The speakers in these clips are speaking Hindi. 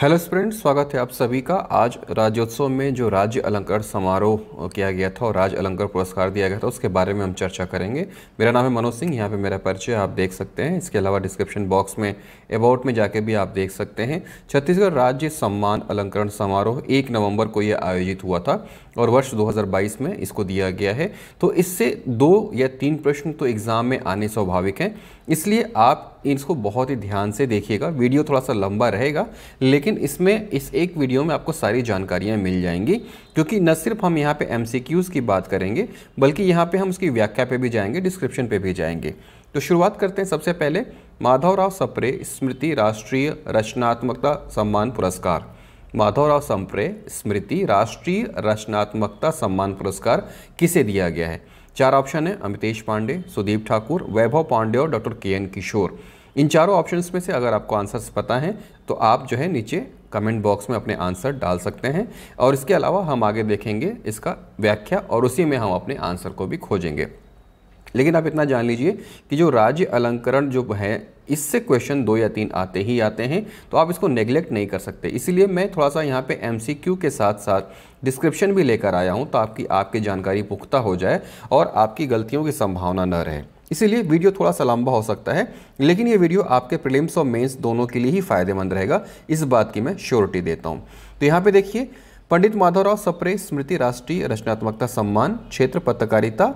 हेलो स्प्रेंड स्वागत है आप सभी का आज राज्योत्सव में जो राज्य अलंकार समारोह किया गया था और राज्य अलंकार पुरस्कार दिया गया था उसके बारे में हम चर्चा करेंगे मेरा नाम है मनोज सिंह यहाँ पे मेरा परिचय आप देख सकते हैं इसके अलावा डिस्क्रिप्शन बॉक्स में अबाउट में जाके भी आप देख सकते हैं छत्तीसगढ़ राज्य सम्मान अलंकरण समारोह एक नवम्बर को यह आयोजित हुआ था और वर्ष 2022 में इसको दिया गया है तो इससे दो या तीन प्रश्न तो एग्ज़ाम में आने स्वाभाविक हैं इसलिए आप इसको बहुत ही ध्यान से देखिएगा वीडियो थोड़ा सा लंबा रहेगा लेकिन इसमें इस एक वीडियो में आपको सारी जानकारियाँ मिल जाएंगी क्योंकि न सिर्फ हम यहाँ पे एम की बात करेंगे बल्कि यहाँ पर हम उसकी व्याख्या पर भी जाएंगे डिस्क्रिप्शन पर भी जाएंगे तो शुरुआत करते हैं सबसे पहले माधवराव सप्रे स्मृति राष्ट्रीय रचनात्मकता सम्मान पुरस्कार माधवराव संप्रे स्मृति राष्ट्रीय रचनात्मकता सम्मान पुरस्कार किसे दिया गया है चार ऑप्शन है अमितेश पांडे सुदीप ठाकुर वैभव पांडे और डॉक्टर के एन किशोर इन चारों ऑप्शंस में से अगर आपको आंसर्स पता हैं तो आप जो है नीचे कमेंट बॉक्स में अपने आंसर डाल सकते हैं और इसके अलावा हम आगे देखेंगे इसका व्याख्या और उसी में हम अपने आंसर को भी खोजेंगे लेकिन आप इतना जान लीजिए कि जो राज्य अलंकरण जो है इससे क्वेश्चन दो या तीन आते ही आते हैं तो आप इसको नेग्लेक्ट नहीं कर सकते इसीलिए मैं थोड़ा सा यहाँ पे एमसीक्यू के साथ साथ डिस्क्रिप्शन भी लेकर आया हूँ तो आपकी आपकी जानकारी पुख्ता हो जाए और आपकी गलतियों की संभावना न रहे इसीलिए वीडियो थोड़ा सा लंबा हो सकता है लेकिन ये वीडियो आपके प्रिलिम्स और मेन्स दोनों के लिए ही फ़ायदेमंद रहेगा इस बात की मैं श्योरिटी देता हूँ तो यहाँ पर देखिए पंडित माधवराव सप्रे स्मृति राष्ट्रीय रचनात्मकता सम्मान क्षेत्र पत्रकारिता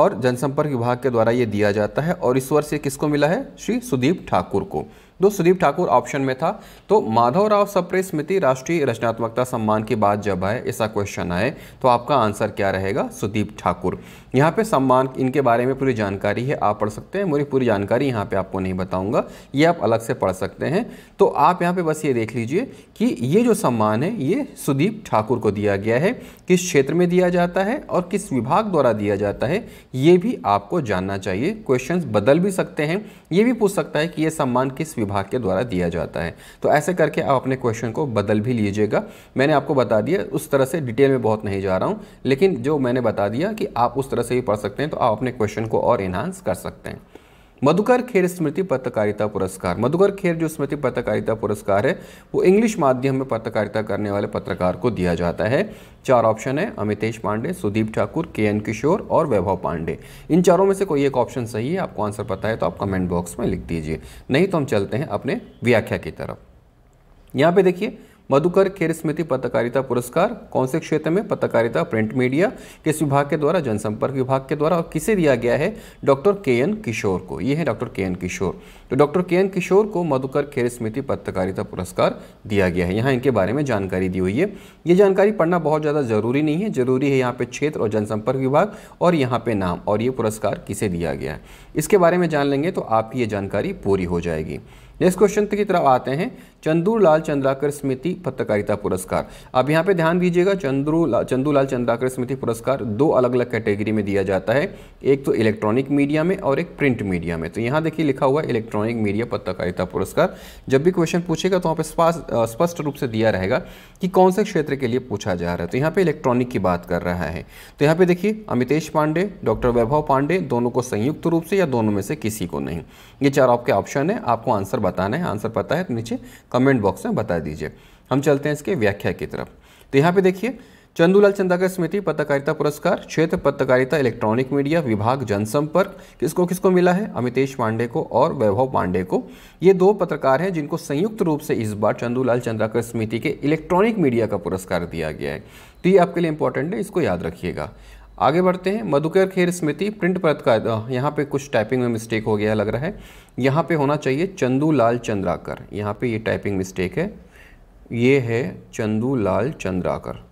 और जनसंपर्क विभाग के द्वारा ये दिया जाता है और इस वर्ष ये किसको मिला है श्री सुदीप ठाकुर को दो सुदीप ठाकुर ऑप्शन में था तो माधव राव सप्रे स्मृति राष्ट्रीय रचनात्मकता सम्मान की बात जब आए ऐसा क्वेश्चन आए तो आपका आंसर क्या रहेगा सुदीप ठाकुर यहाँ पे सम्मान इनके बारे में पूरी जानकारी है आप पढ़ सकते हैं मेरी पूरी जानकारी यहाँ पे आपको नहीं बताऊंगा ये आप अलग से पढ़ सकते हैं तो आप यहाँ पे बस ये देख लीजिए कि ये जो सम्मान है ये सुदीप ठाकुर को दिया गया है किस क्षेत्र में दिया जाता है और किस विभाग द्वारा दिया जाता है ये भी आपको जानना चाहिए क्वेश्चन बदल भी सकते हैं ये भी पूछ सकता है कि ये सम्मान किस विभाग के द्वारा दिया जाता है तो ऐसे करके आप अपने क्वेश्चन को बदल भी लीजिएगा मैंने आपको बता दिया उस तरह से डिटेल में बहुत नहीं जा रहा हूँ लेकिन जो मैंने बता दिया कि आप उस तरह से भी पढ़ सकते हैं तो आप अपने क्वेश्चन को और इन्हांस कर सकते हैं मधुकर खेर स्मृति पत्रकारिता पुरस्कार मधुकर खेर जो स्मृति पत्रकारिता पुरस्कार है वो इंग्लिश माध्यम में पत्रकारिता करने वाले पत्रकार को दिया जाता है चार ऑप्शन है अमितेश पांडे सुदीप ठाकुर के एन किशोर और वैभव पांडे इन चारों में से कोई एक ऑप्शन सही है आपको आंसर पता है तो आप कमेंट बॉक्स में लिख दीजिए नहीं तो हम चलते हैं अपने व्याख्या की तरफ यहाँ पे देखिए मधुकर खेर स्मृति पत्रकारिता पुरस्कार कौन से क्षेत्र में पत्रकारिता प्रिंट मीडिया किस विभाग के द्वारा जनसंपर्क विभाग के द्वारा और किसे दिया गया है डॉक्टर के एन किशोर को ये है डॉक्टर के एन किशोर तो डॉक्टर के एन किशोर को मधुकर खेर स्मृति पत्रकारिता पुरस्कार दिया गया है यहाँ इनके बारे में जानकारी दी हुई है ये जानकारी पढ़ना बहुत ज़्यादा ज़रूरी नहीं है ज़रूरी है यहाँ पे क्षेत्र और जनसंपर्क विभाग और यहाँ पे नाम और ये पुरस्कार किसे दिया गया है इसके बारे में जान लेंगे तो आपकी ये जानकारी पूरी हो जाएगी नेक्स्ट क्वेश्चन की तरफ आते हैं चंदूलाल चंद्राकर स्मृति पत्रकारिता पुरस्कार अब यहाँ पे ध्यान दीजिएगा चंदू चंदूलाल चंद्राकर स्मृति पुरस्कार दो अलग अलग कैटेगरी में दिया जाता है एक तो इलेक्ट्रॉनिक मीडिया में और एक प्रिंट मीडिया में तो यहाँ देखिए लिखा हुआ है इलेक्ट्रॉनिक इलेक्ट्रॉनिक मीडिया पत्रकारिता पुरस्कार जब भी क्वेश्चन पूछेगा तो वहाँ पर स्पष्ट रूप से दिया रहेगा कि कौन से क्षेत्र के लिए पूछा जा रहा है तो यहाँ पर इलेक्ट्रॉनिक की बात कर रहा है तो यहाँ पर देखिए अमितेश पांडे डॉक्टर वैभव पांडे दोनों को संयुक्त रूप से या दोनों में से किसी को नहीं ये चार आपके ऑप्शन है आपको आंसर बताना है आंसर पता है तो नीचे कमेंट बॉक्स में बता दीजिए हम चलते हैं इसके व्याख्या की तरफ तो यहाँ पे देखिए चंदूलाल चंदाकर स्मृति पत्रकारिता पुरस्कार क्षेत्र पत्रकारिता इलेक्ट्रॉनिक मीडिया विभाग जनसंपर्क किसको किसको मिला है अमितेश पांडे को और वैभव पांडे को ये दो पत्रकार हैं जिनको संयुक्त रूप से इस बार चंदूलाल चंद्राकर स्मृति के इलेक्ट्रॉनिक मीडिया का पुरस्कार दिया गया है तो ये आपके लिए इंपॉर्टेंट है इसको याद रखिएगा आगे बढ़ते हैं मधुकर खेर स्मृति प्रिंट पत्रकार यहाँ पे कुछ टाइपिंग में मिस्टेक हो गया लग रहा है यहाँ पे होना चाहिए चंदूलाल चंद्राकर यहाँ पे ये टाइपिंग मिस्टेक है ये है चंदूलाल चंद्राकर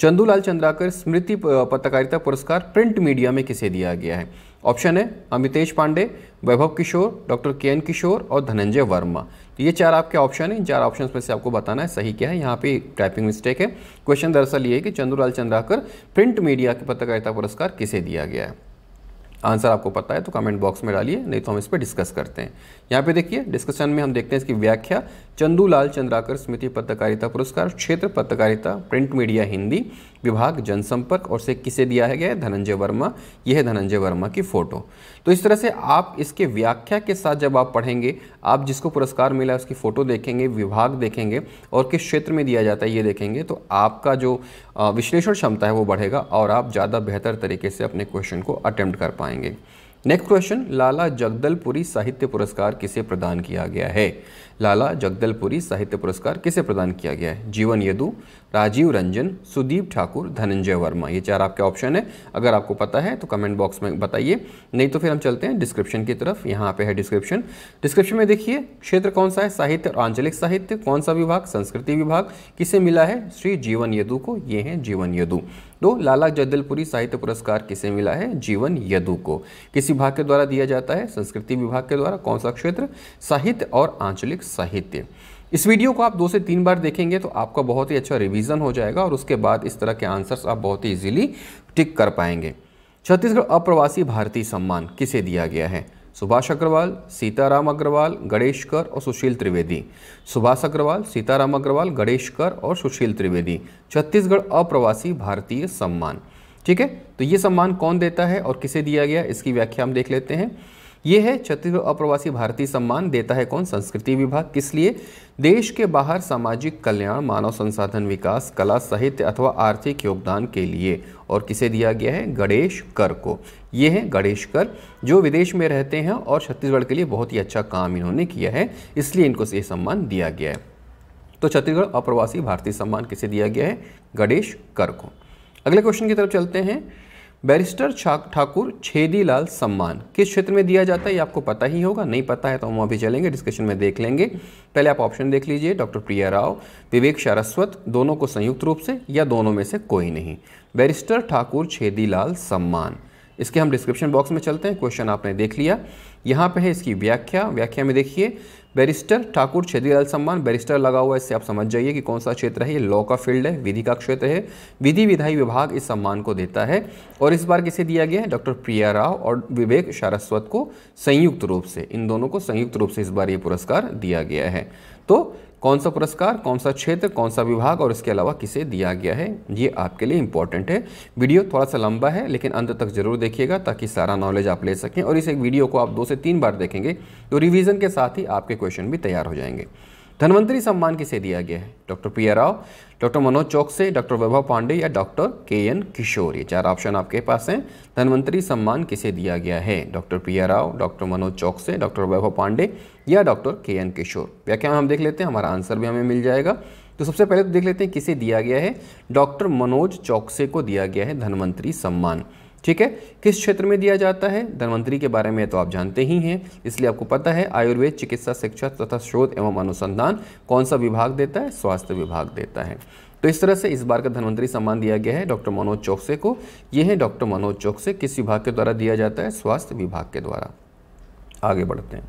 चंदूलाल चंद्राकर स्मृति पत्रकारिता पुरस्कार प्रिंट मीडिया में किसे दिया गया है ऑप्शन है Amitesh Pandey Vaibhav Kishore doctor K N Kishore और धनंजय वर्मा तो ये चार आपके ऑप्शन हैं इन चार ऑप्शन में से आपको बताना है सही क्या है यहाँ पे टाइपिंग मिस्टेक है क्वेश्चन दरअसल ये है कि चंदूलाल चंद्राकर प्रिंट मीडिया के पत्रकारिता पुरस्कार किसे दिया गया है आंसर आपको पता है तो कमेंट बॉक्स में डालिए नहीं तो हम इस पर डिस्कस करते हैं यहाँ पे देखिए डिस्कशन में हम देखते हैं इसकी व्याख्या चंदूलाल चंद्राकर स्मृति पत्रकारिता पुरस्कार क्षेत्र पत्रकारिता प्रिंट मीडिया हिंदी विभाग जनसंपर्क और से किसे दिया है गया है धनंजय वर्मा यह है धनंजय वर्मा की फ़ोटो तो इस तरह से आप इसके व्याख्या के साथ जब आप पढ़ेंगे आप जिसको पुरस्कार मिला उसकी फ़ोटो देखेंगे विभाग देखेंगे और किस क्षेत्र में दिया जाता है ये देखेंगे तो आपका जो विश्लेषण क्षमता है वो बढ़ेगा और आप ज़्यादा बेहतर तरीके से अपने क्वेश्चन को अटैम्प्ट कर पाएंगे नेक्स्ट क्वेश्चन लाला जगदलपुरी साहित्य पुरस्कार किसे प्रदान किया गया है लाला जगदलपुरी साहित्य पुरस्कार किसे प्रदान किया गया है जीवन यदु राजीव रंजन सुदीप ठाकुर धनंजय वर्मा ये चार आपके ऑप्शन है अगर आपको पता है तो कमेंट बॉक्स में बताइए नहीं तो फिर हम चलते हैं डिस्क्रिप्शन की तरफ यहाँ पे है डिस्क्रिप्शन डिस्क्रिप्शन में देखिए क्षेत्र कौन सा है साहित्य और आंचलिक साहित्य कौन सा विभाग संस्कृति विभाग किसे मिला है श्री जीवन यदु को ये है जीवन यदु तो लाला जगदलपुरी साहित्य पुरस्कार किसे मिला है जीवन यदु को किस विभाग के द्वारा दिया जाता है संस्कृति विभाग के द्वारा कौन सा क्षेत्र साहित्य और आंचलिक साहित्य इस वीडियो को आप दो से तीन बार देखेंगे तो आपका बहुत ही अच्छा रिवीजन हो जाएगा और उसके बाद इस तरह के आंसर्स आप बहुत ही इजीली टिक कर पाएंगे छत्तीसगढ़ अप्रवासी भारतीय सम्मान किसे दिया गया है सुभाष अग्रवाल सीताराम अग्रवाल गणेश कर और सुशील त्रिवेदी सुभाष अग्रवाल सीताराम अग्रवाल गणेश कर और सुशील त्रिवेदी छत्तीसगढ़ अप्रवासी भारतीय सम्मान ठीक है तो ये सम्मान कौन देता है और किसे दिया गया इसकी व्याख्या हम देख लेते हैं ये है छत्तीसगढ़ अप्रवासी भारतीय सम्मान देता है कौन संस्कृति विभाग किस लिए देश के बाहर सामाजिक कल्याण मानव संसाधन विकास कला साहित्य अथवा आर्थिक योगदान के लिए और किसे दिया गया है गणेश कर को ये है गणेश कर जो विदेश में रहते हैं और छत्तीसगढ़ के लिए बहुत ही अच्छा काम इन्होंने किया है इसलिए इनको ये सम्मान दिया गया है तो छत्तीसगढ़ अप्रवासी भारतीय सम्मान किसे दिया गया है गणेश कर को अगले क्वेश्चन की तरफ चलते हैं बैरिस्टर ठाकुर छेदीलाल सम्मान किस क्षेत्र में दिया जाता है ये आपको पता ही होगा नहीं पता है तो हम अभी चलेंगे डिस्कशन में देख लेंगे पहले आप ऑप्शन देख लीजिए डॉक्टर प्रिया राव विवेक सारस्वत दोनों को संयुक्त रूप से या दोनों में से कोई नहीं बैरिस्टर ठाकुर छेदीलाल सम्मान इसके हम डिस्क्रिप्शन बॉक्स में चलते हैं क्वेश्चन आपने देख लिया यहाँ पे है इसकी व्याख्या व्याख्या में देखिए बैरिस्टर ठाकुर छेदीलाल सम्मान बैरिस्टर लगा हुआ है इससे आप समझ जाइए कि कौन सा क्षेत्र है ये लॉ का फील्ड है विधि का क्षेत्र है विधि विधायी विभाग इस सम्मान को देता है और इस बार किसे दिया गया है डॉक्टर प्रिया राव और विवेक सारस्वत को संयुक्त रूप से इन दोनों को संयुक्त रूप से इस बार ये पुरस्कार दिया गया है तो कौन सा पुरस्कार कौन सा क्षेत्र कौन सा विभाग और इसके अलावा किसे दिया गया है ये आपके लिए इंपॉर्टेंट है वीडियो थोड़ा सा लंबा है लेकिन अंत तक जरूर देखिएगा ताकि सारा नॉलेज आप ले सकें और इस एक वीडियो को आप दो से तीन बार देखेंगे तो रिविज़न के साथ ही आपके क्वेश्चन भी तैयार हो जाएंगे धनवंतरी सम्मान किसे दिया गया है doctor P Rao doctor Manoj Chouksey doctor Vaibhav Pandey या डॉक्टर के एन किशोर ये चार ऑप्शन आपके पास हैं धनवंतरी सम्मान किसे दिया गया है doctor P Rao doctor Manoj Chouksey doctor Vaibhav Pandey या डॉक्टर के एन किशोर व्याख्या हम देख लेते हैं हमारा आंसर भी हमें मिल जाएगा तो सबसे पहले तो देख लेते हैं किसे दिया गया है डॉक्टर मनोज चौकसे को दिया गया है धनवंतरी सम्मान ठीक है किस क्षेत्र में दिया जाता है धनवंतरी के बारे में तो आप जानते ही हैं इसलिए आपको पता है आयुर्वेद चिकित्सा शिक्षा तथा शोध एवं अनुसंधान कौन सा विभाग देता है स्वास्थ्य विभाग देता है तो इस तरह से इस बार का धनवंतरी सम्मान दिया गया है डॉक्टर मनोज चौकसे को यह है डॉक्टर मनोज चौकसे किस विभाग के द्वारा दिया जाता है स्वास्थ्य विभाग के द्वारा आगे बढ़ते हैं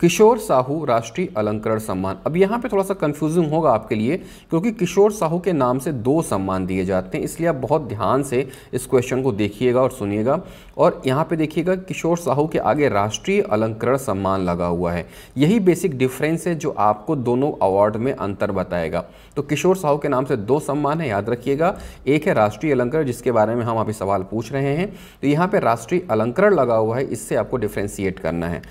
किशोर साहू राष्ट्रीय अलंकरण सम्मान अब यहाँ पे थोड़ा सा कन्फ्यूजिंग होगा आपके लिए क्योंकि किशोर साहू के नाम से दो सम्मान दिए जाते हैं इसलिए आप बहुत ध्यान से इस क्वेश्चन को देखिएगा और सुनिएगा और यहाँ पे देखिएगा किशोर साहू के आगे राष्ट्रीय अलंकरण सम्मान लगा हुआ है यही बेसिक डिफरेंस है जो आपको दोनों अवार्ड में अंतर बताएगा तो किशोर साहू के नाम से दो सम्मान है याद रखिएगा एक है राष्ट्रीय अलंकरण जिसके बारे में हम अभी सवाल पूछ रहे हैं तो यहाँ पर राष्ट्रीय अलंकरण लगा हुआ है इससे आपको डिफ्रेंसिएट करना है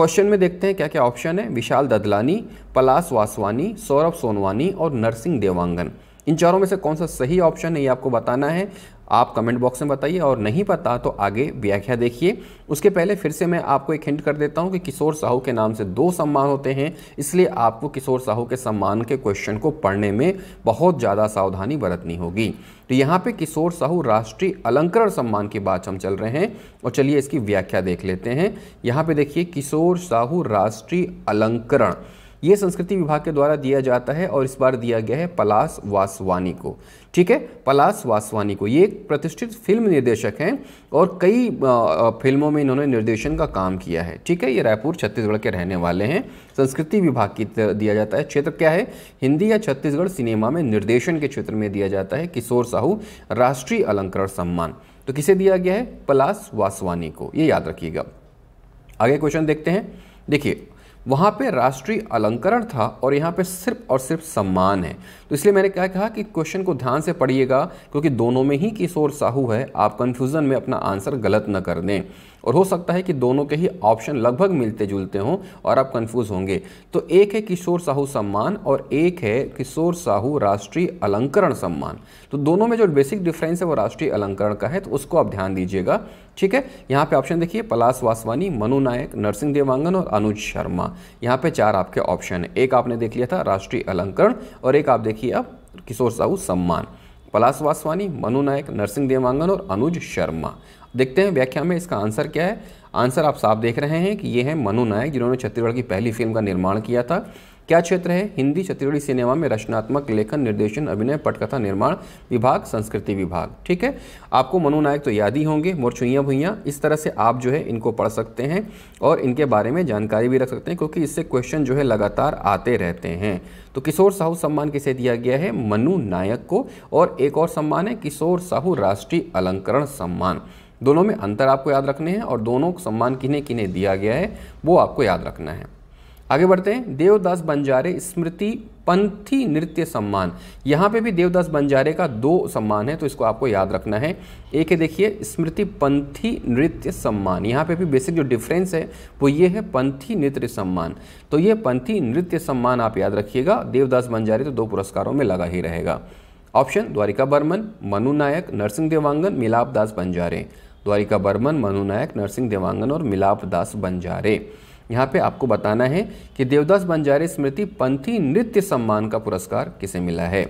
क्वेश्चन में देखते हैं क्या क्या ऑप्शन है विशाल ददलानी पलास वासवानी सौरभ सोनवानी और नरसिंह देवांगन इन चारों में से कौन सा सही ऑप्शन है ये आपको बताना है आप कमेंट बॉक्स में बताइए और नहीं पता तो आगे व्याख्या देखिए उसके पहले फिर से मैं आपको एक हिंट कर देता हूँ कि किशोर साहू के नाम से दो सम्मान होते हैं इसलिए आपको किशोर साहू के सम्मान के क्वेश्चन को पढ़ने में बहुत ज़्यादा सावधानी बरतनी होगी तो यहाँ पे किशोर साहू राष्ट्रीय अलंकरण सम्मान की बात हम चल रहे हैं और चलिए इसकी व्याख्या देख लेते हैं यहाँ पे देखिए किशोर साहू राष्ट्रीय अलंकरण ये संस्कृति विभाग के द्वारा दिया जाता है और इस बार दिया गया है पलास वासवानी को ठीक है पलास वासवानी को ये एक प्रतिष्ठित फिल्म निर्देशक हैं और कई फिल्मों में इन्होंने निर्देशन का काम किया है ठीक है ये रायपुर छत्तीसगढ़ के रहने वाले हैं संस्कृति विभाग की दिया जाता है क्षेत्र क्या है हिंदी या छत्तीसगढ़ सिनेमा में निर्देशन के क्षेत्र में दिया जाता है किशोर साहू राष्ट्रीय अलंकरण सम्मान तो किसे दिया गया है पलास वासवानी को ये याद रखिएगा आगे क्वेश्चन देखते हैं देखिए वहाँ पे राष्ट्रीय अलंकरण था और यहाँ पे सिर्फ और सिर्फ सम्मान है तो इसलिए मैंने क्या कहा कि क्वेश्चन को ध्यान से पढ़िएगा क्योंकि दोनों में ही किशोर साहू है आप कन्फ्यूज़न में अपना आंसर गलत न कर दें और हो सकता है कि दोनों के ही ऑप्शन लगभग मिलते जुलते हों और आप कंफ्यूज होंगे तो एक है किशोर साहू सम्मान और एक है किशोर साहू राष्ट्रीय अलंकरण सम्मान तो दोनों में जो बेसिक डिफरेंस है वो राष्ट्रीय अलंकरण का है तो उसको आप ध्यान दीजिएगा ठीक है यहाँ पे ऑप्शन देखिए पलाश वासवानी मनु नायक नरसिंह देवांगन और अनुज शर्मा यहाँ पे चार आपके ऑप्शन है एक आपने देख लिया था राष्ट्रीय अलंकरण और एक आप देखिए आप किशोर साहू सम्मान पलाश वासवानी मनु नायक नरसिंह देवांगन और अनुज शर्मा देखते हैं व्याख्या में इसका आंसर क्या है आंसर आप साफ देख रहे हैं कि ये है मनु नायक जिन्होंने छत्तीसगढ़ की पहली फिल्म का निर्माण किया था क्या क्षेत्र है हिंदी छत्तीसगढ़ी सिनेमा में रचनात्मक लेखन निर्देशन अभिनय पटकथा निर्माण विभाग संस्कृति विभाग ठीक है आपको मनु नायक तो याद ही होंगे मोरछुइया भुइया इस तरह से आप जो है इनको पढ़ सकते हैं और इनके बारे में जानकारी भी रख सकते हैं क्योंकि इससे क्वेश्चन जो है लगातार आते रहते हैं तो किशोर साहू सम्मान किसे दिया गया है मनु नायक को और एक और सम्मान है किशोर साहू राष्ट्रीय अलंकरण सम्मान दोनों में अंतर आपको याद रखने हैं और दोनों को सम्मान किन्हें किन्हें दिया गया है वो आपको याद रखना है आगे बढ़ते हैं देवदास बंजारे स्मृति पंथी नृत्य सम्मान यहाँ पे भी देवदास बंजारे का दो सम्मान है तो इसको आपको याद रखना है एक है देखिए स्मृति पंथी नृत्य सम्मान यहाँ पे भी बेसिक जो डिफरेंस है वो ये है पंथी नृत्य सम्मान तो ये पंथी नृत्य सम्मान आप याद रखिएगा देवदास बंजारे तो दो पुरस्कारों में लगा ही रहेगा ऑप्शन द्वारिका बर्मन मनु नायक नरसिंह देवांगन मिलाप दास बंजारे द्वारिका बर्मन मनु नायक नरसिंह देवांगन और मिलाप दास बंजारे यहाँ पे आपको बताना है कि देवदास बंजारे स्मृति पंथी नृत्य सम्मान का पुरस्कार किसे मिला है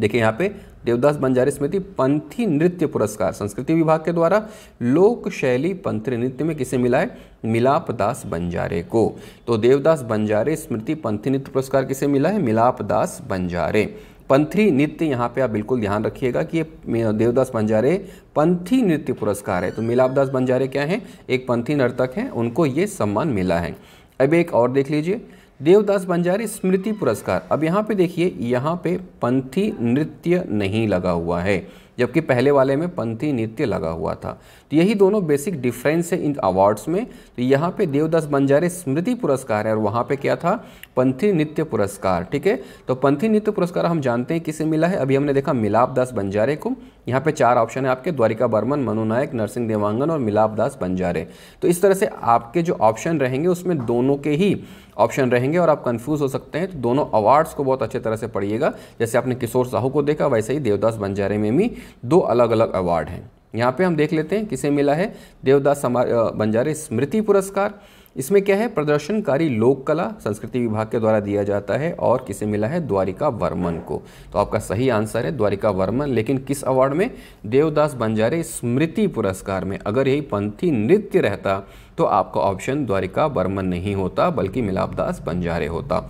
देखिए यहाँ पे देवदास बंजारे स्मृति पंथी नृत्य पुरस्कार संस्कृति विभाग के द्वारा लोक शैली पंथी नृत्य में किसे मिला है मिलाप दास बंजारे को तो देवदास बंजारे स्मृति पंथी नृत्य पुरस्कार किसे मिला है मिलाप दास बंजारे पंथी नृत्य यहाँ पे आप बिल्कुल ध्यान रखिएगा कि ये देवदास बंजारे पंथी नृत्य पुरस्कार है तो मिलापदास बंजारे क्या हैं एक पंथी नर्तक हैं उनको ये सम्मान मिला है अब एक और देख लीजिए देवदास बंजारी स्मृति पुरस्कार अब यहाँ पे देखिए यहाँ पे पंथी नृत्य नहीं लगा हुआ है जबकि पहले वाले में पंथी नृत्य लगा हुआ था तो यही दोनों बेसिक डिफरेंस है इन अवार्ड्स में तो यहाँ पे देवदास बंजारे स्मृति पुरस्कार है और वहाँ पे क्या था पंथी नृत्य पुरस्कार ठीक है तो पंथी नृत्य पुरस्कार हम जानते हैं किसे मिला है अभी हमने देखा मिलाप दास बंजारे को यहाँ पे चार ऑप्शन है आपके द्वारिका बर्मन मनु नायक नरसिंह देवांगन और मिलाप दास बंजारे तो इस तरह से आपके जो ऑप्शन रहेंगे उसमें दोनों के ही ऑप्शन रहेंगे और आप कंफ्यूज हो सकते हैं तो दोनों अवार्ड्स को बहुत अच्छे तरह से पढ़िएगा जैसे आपने किशोर साहू को देखा वैसे ही देवदास बंजारे में भी दो अलग अलग अवार्ड हैं यहाँ पे हम देख लेते हैं किसे मिला है देवदास बंजारे स्मृति पुरस्कार इसमें क्या है प्रदर्शनकारी लोक कला संस्कृति विभाग के द्वारा दिया जाता है और किसे मिला है द्वारिका वर्मन को तो आपका सही आंसर है द्वारिका वर्मन लेकिन किस अवार्ड में देवदास बंजारे स्मृति पुरस्कार में अगर यही पंथी नृत्य रहता तो आपका ऑप्शन द्वारिका वर्मन नहीं होता बल्कि मिलापदास बंजारे होता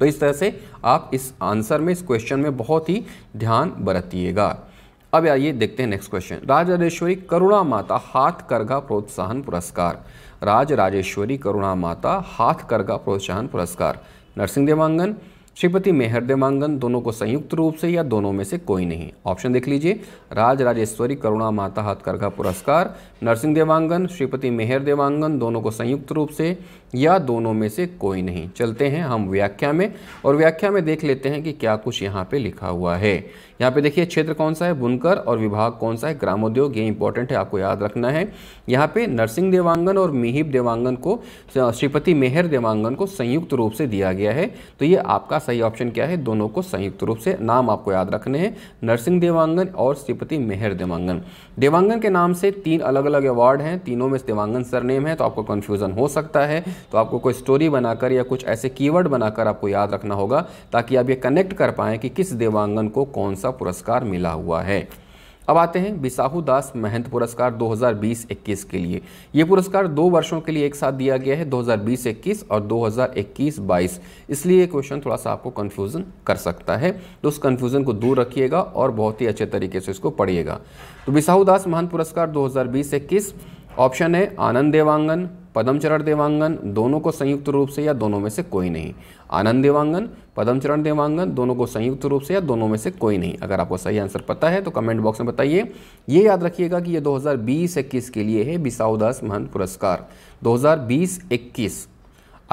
तो इस तरह से आप इस आंसर में इस क्वेश्चन में बहुत ही ध्यान बरतिएगा अब आइए देखते हैं नेक्स्ट क्वेश्चन राजेश्वरी करुणा माता हाथ करघा प्रोत्साहन पुरस्कार राज राजेश्वरी करुणा माता हाथ करगा प्रोत्साहन पुरस्कार नरसिंह देवांगन श्रीपति मेहर देवांगन दोनों को संयुक्त रूप से या दोनों में से कोई नहीं ऑप्शन देख लीजिए राज राजेश्वरी करुणा माता हथकरघा पुरस्कार नरसिंह देवांगन श्रीपति मेहर देवांगन दोनों को संयुक्त रूप से या दोनों में से कोई नहीं चलते हैं हम व्याख्या में और व्याख्या में देख लेते हैं कि क्या कुछ यहाँ पे लिखा हुआ है यहाँ पे देखिए क्षेत्र कौन सा है बुनकर और विभाग कौन सा है ग्रामोद्योग ये इंपॉर्टेंट है आपको याद रखना है यहाँ पे नरसिंह देवांगन और मिहिब देवांगन को श्रीपति मेहर देवांगन को संयुक्त रूप से दिया गया है तो ये आपका सही ऑप्शन क्या है दोनों को संयुक्त रूप से नाम आपको याद रखने हैं नरसिंह देवांगन और श्रीपति मेहर देवांगन देवांगन के नाम से तीन अलग अलग अवार्ड हैं तीनों में देवांगन सरनेम है तो आपको कन्फ्यूज़न हो सकता है तो आपको कोई स्टोरी बनाकर या कुछ ऐसे कीवर्ड बनाकर आपको याद रखना होगा ताकि आप ये कनेक्ट कर पाएँ कि किस देवांगन को कौन सा सा पुरस्कार मिला हुआ है अब आते हैं बिसाहू दास महंत पुरस्कार 2020-21 के लिए ये पुरस्कार दो वर्षों के लिए एक साथ दिया गया है 2020-21 और 2021-22 इसलिए ये क्वेश्चन थोड़ा सा आपको कन्फ्यूज़न कर सकता है तो उस कन्फ्यूज़न को दूर रखिएगा और बहुत ही अच्छे तरीके से इसको पढ़िएगा तो बिसाहू दास महंत पुरस्कार 2020-21 ऑप्शन है आनंद देवांगन पदमचरण देवांगन दोनों को संयुक्त रूप से या दोनों में से कोई नहीं आनंद देवांगन पदमचरण देवांगन दोनों को संयुक्त रूप से या दोनों में से कोई नहीं अगर आपको सही आंसर पता है तो कमेंट बॉक्स में बताइए ये याद रखिएगा कि ये 2020 हज़ार के लिए है बिसाउदास महंत पुरस्कार 2020-21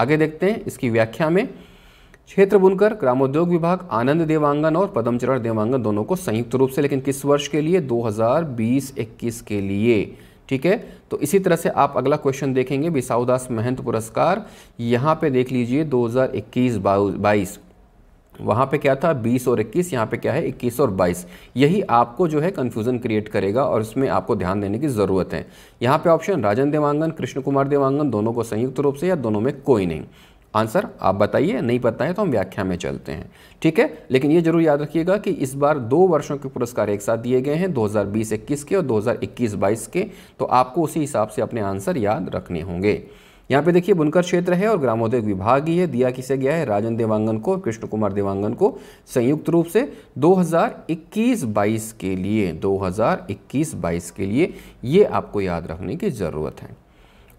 आगे देखते हैं इसकी व्याख्या में क्षेत्र बुनकर ग्रामोद्योग विभाग आनंद देवांगन और पदमचरण देवांगन दोनों को संयुक्त रूप से लेकिन किस वर्ष के लिए 2020-21 के लिए ठीक है तो इसी तरह से आप अगला क्वेश्चन देखेंगे बिसाऊदास महंत पुरस्कार यहाँ पे देख लीजिए 2021 बाईस वहाँ पे क्या था 20 और 21 यहाँ पे क्या है 21 और 22 यही आपको जो है कन्फ्यूज़न क्रिएट करेगा और इसमें आपको ध्यान देने की ज़रूरत है यहाँ पे ऑप्शन राजन देवांगन कृष्ण कुमार देवांगन दोनों को संयुक्त रूप से या दोनों में कोई नहीं आंसर आप बताइए नहीं पता है तो हम व्याख्या में चलते हैं ठीक है लेकिन ये जरूर याद रखिएगा कि इस बार दो वर्षों के पुरस्कार एक साथ दिए गए हैं 2020-21 के और 2021-22 के तो आपको उसी हिसाब से अपने आंसर याद रखने होंगे यहाँ पे देखिए बुनकर क्षेत्र है और ग्रामोद्योग विभाग ही है दिया किसे गया है राजन देवांगन को कृष्ण कुमार देवांगन को संयुक्त रूप से 2021-22 के लिए 2021-22 के लिए ये आपको याद रखने की ज़रूरत है